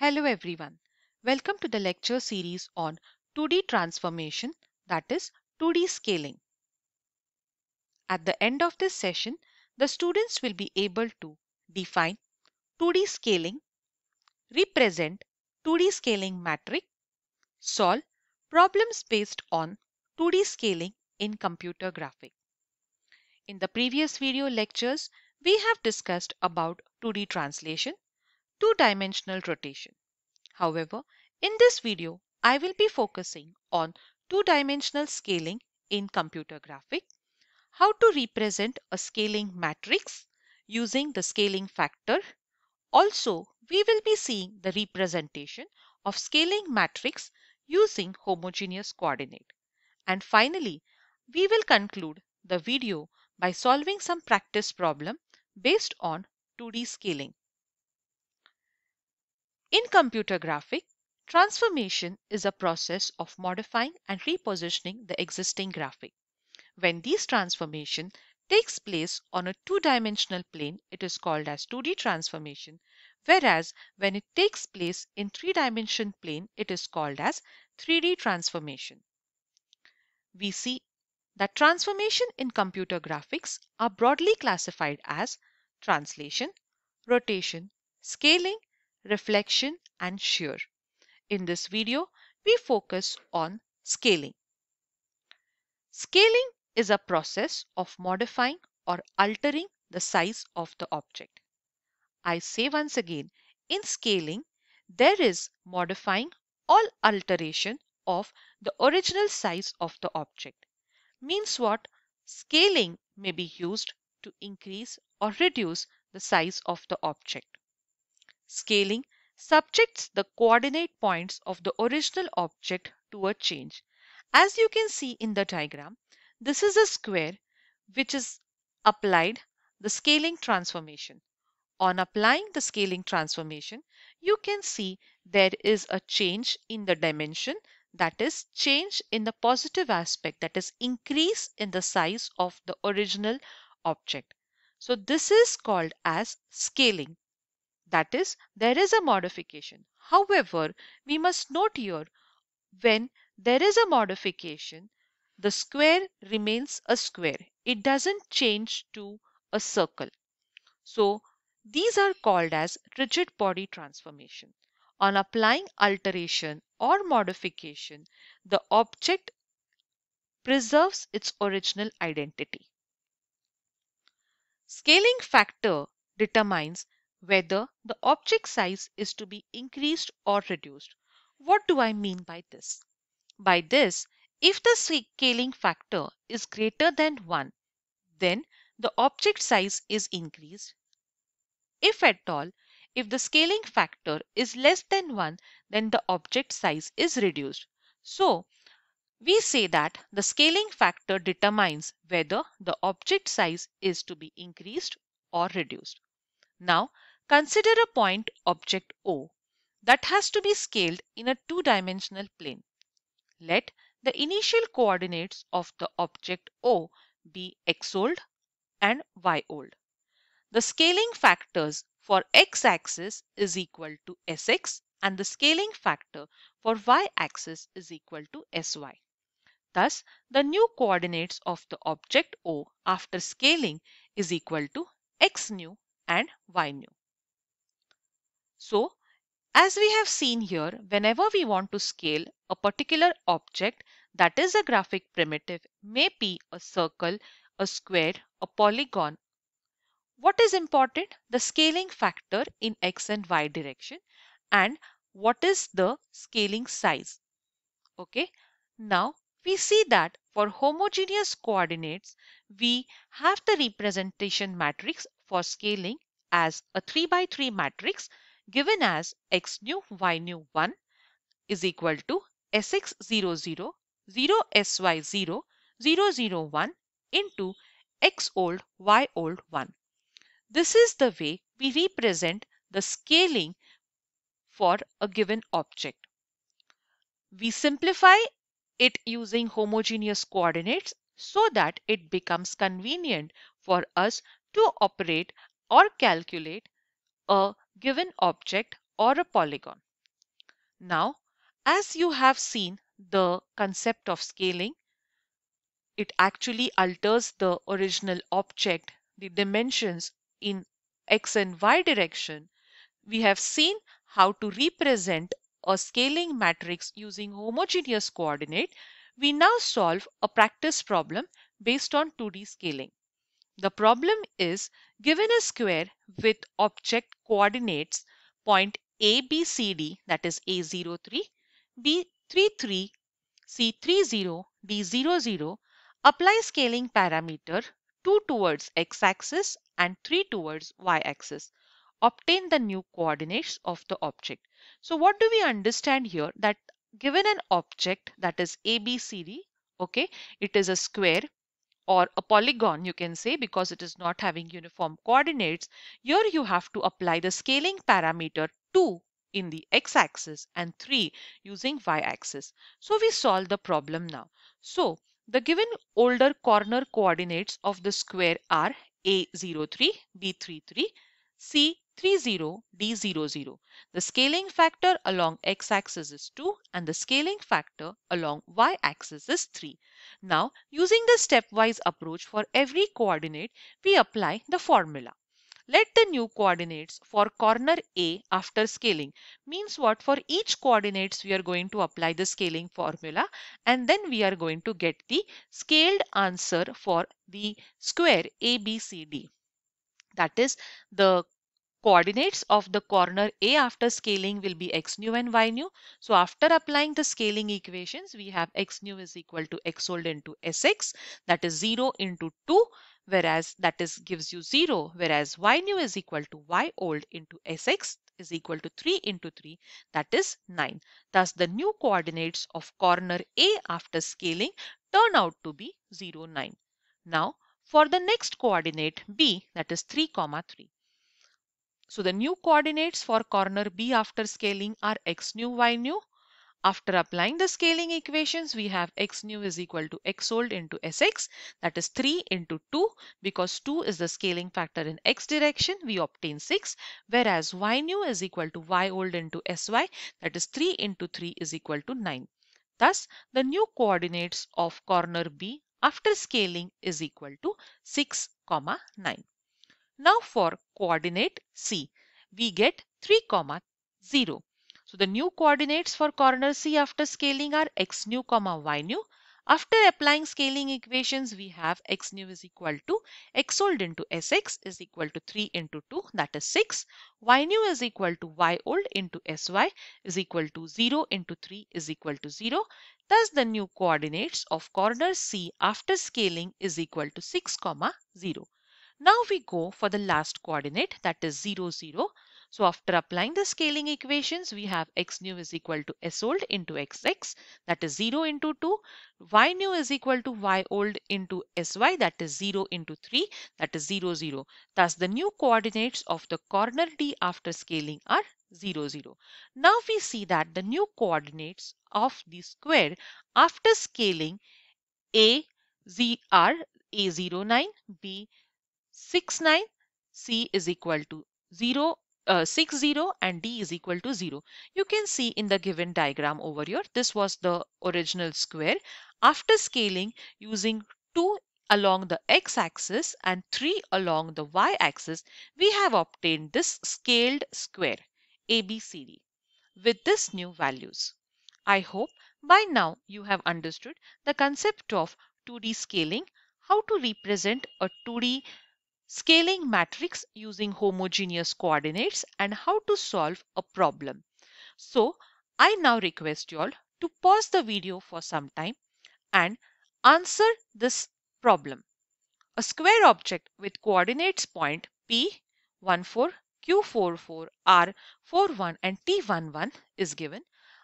Hello everyone. Welcome to the lecture series on 2D transformation that is 2D scaling. At the end of this session, the students will be able to define 2D scaling, represent 2D scaling matrix, solve problems based on 2D scaling in computer graphic. In the previous video lectures, we have discussed about 2D translation, two-dimensional rotation. However, in this video, I will be focusing on two-dimensional scaling in computer graphic, how to represent a scaling matrix using the scaling factor. Also, we will be seeing the representation of scaling matrix using homogeneous coordinate. And finally, we will conclude the video by solving some practice problem based on 2D scaling in computer graphic, transformation is a process of modifying and repositioning the existing graphic. When this transformation takes place on a two-dimensional plane, it is called as 2D transformation, whereas when it takes place in three-dimension plane, it is called as 3D transformation. We see that transformation in computer graphics are broadly classified as translation, rotation, scaling, reflection and shear. In this video, we focus on scaling. Scaling is a process of modifying or altering the size of the object. I say once again, in scaling, there is modifying or alteration of the original size of the object. Means what? Scaling may be used to increase or reduce the size of the object. Scaling subjects the coordinate points of the original object to a change. As you can see in the diagram, this is a square which is applied the scaling transformation. On applying the scaling transformation, you can see there is a change in the dimension that is change in the positive aspect that is increase in the size of the original object. So this is called as scaling. That is, there is a modification. However, we must note here when there is a modification, the square remains a square. It doesn't change to a circle. So these are called as rigid body transformation. On applying alteration or modification, the object preserves its original identity. Scaling factor determines whether the object size is to be increased or reduced. What do I mean by this? By this, if the scaling factor is greater than 1, then the object size is increased. If at all, if the scaling factor is less than 1, then the object size is reduced. So, we say that the scaling factor determines whether the object size is to be increased or reduced. Now, Consider a point object O that has to be scaled in a two-dimensional plane. Let the initial coordinates of the object O be x old and y old. The scaling factors for x-axis is equal to Sx and the scaling factor for y-axis is equal to Sy. Thus, the new coordinates of the object O after scaling is equal to x nu and y nu. So, as we have seen here, whenever we want to scale a particular object that is a graphic primitive may be a circle, a square, a polygon. What is important? The scaling factor in x and y direction and what is the scaling size. Okay, now we see that for homogeneous coordinates, we have the representation matrix for scaling as a 3 by 3 matrix given as x nu y nu 1 is equal to sx 0 0 0 sy 0 0 0 1 into x old y old 1. This is the way we represent the scaling for a given object. We simplify it using homogeneous coordinates so that it becomes convenient for us to operate or calculate a given object or a polygon. Now, as you have seen the concept of scaling, it actually alters the original object, the dimensions in x and y direction. We have seen how to represent a scaling matrix using homogeneous coordinate. We now solve a practice problem based on 2D scaling. The problem is given a square with object coordinates point A, B, C, D that is A03, B33, C30, D00. Apply scaling parameter 2 towards x-axis and 3 towards y-axis. Obtain the new coordinates of the object. So what do we understand here that given an object that is ABCD, okay, it is a square or a polygon you can say because it is not having uniform coordinates here you have to apply the scaling parameter 2 in the x-axis and 3 using y-axis. So we solve the problem now. So the given older corner coordinates of the square are A03, B33, C 30D00. The scaling factor along x-axis is 2 and the scaling factor along y-axis is 3. Now, using the stepwise approach for every coordinate, we apply the formula. Let the new coordinates for corner A after scaling means what for each coordinates we are going to apply the scaling formula and then we are going to get the scaled answer for the square ABCD. That is the coordinates of the corner A after scaling will be x nu and y nu. So after applying the scaling equations, we have x nu is equal to x old into sx that is 0 into 2 whereas that is gives you 0 whereas y nu is equal to y old into sx is equal to 3 into 3 that is 9. Thus the new coordinates of corner A after scaling turn out to be 0 9. Now for the next coordinate B that is 3 comma 3. So the new coordinates for corner B after scaling are x nu, y nu. After applying the scaling equations, we have x nu is equal to x old into sx, that is 3 into 2, because 2 is the scaling factor in x direction, we obtain 6, whereas y nu is equal to y old into sy, that is 3 into 3 is equal to 9. Thus, the new coordinates of corner B after scaling is equal to 6, comma 9. Now for coordinate C, we get 3 comma 0. So the new coordinates for corner C after scaling are x nu comma y nu. After applying scaling equations, we have x nu is equal to x old into sx is equal to 3 into 2 that is 6. y nu is equal to y old into sy is equal to 0 into 3 is equal to 0. Thus the new coordinates of corner C after scaling is equal to 6 comma 0. Now we go for the last coordinate that is 0, 0. So after applying the scaling equations, we have x nu is equal to s old into xx that is 0 into 2, y nu is equal to y old into sy that is 0 into 3 that is 0, 0. Thus the new coordinates of the corner D after scaling are 0, 0. Now we see that the new coordinates of the square after scaling A Z are A09, B 69 C is equal to 0 uh, 6 0 and D is equal to 0. You can see in the given diagram over here this was the original square. After scaling using 2 along the x-axis and 3 along the y-axis we have obtained this scaled square ABCD with this new values. I hope by now you have understood the concept of 2D scaling, how to represent a 2D scaling matrix using homogeneous coordinates and how to solve a problem. So I now request you all to pause the video for some time and answer this problem. A square object with coordinates point P, 1, 4, Q44, R41 and T11 is given.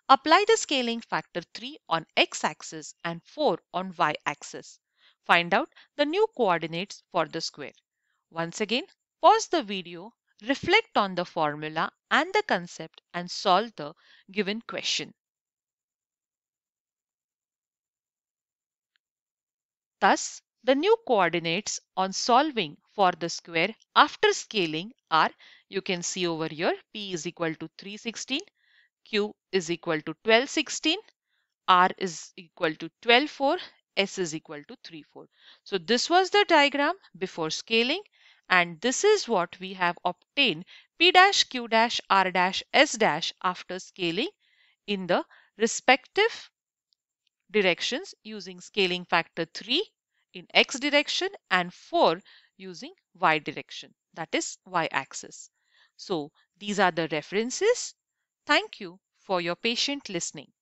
Apply the scaling factor 3 on x-axis and 4 on y-axis. Find out the new coordinates for the square. Once again, pause the video, reflect on the formula and the concept and solve the given question. Thus, the new coordinates on solving for the square after scaling are, you can see over here, P is equal to 316, Q is equal to 1216, R is equal to 124 s is equal to 3 4 so this was the diagram before scaling and this is what we have obtained p dash q dash r dash s dash after scaling in the respective directions using scaling factor 3 in x direction and 4 using y direction that is y axis. So these are the references. Thank you for your patient listening.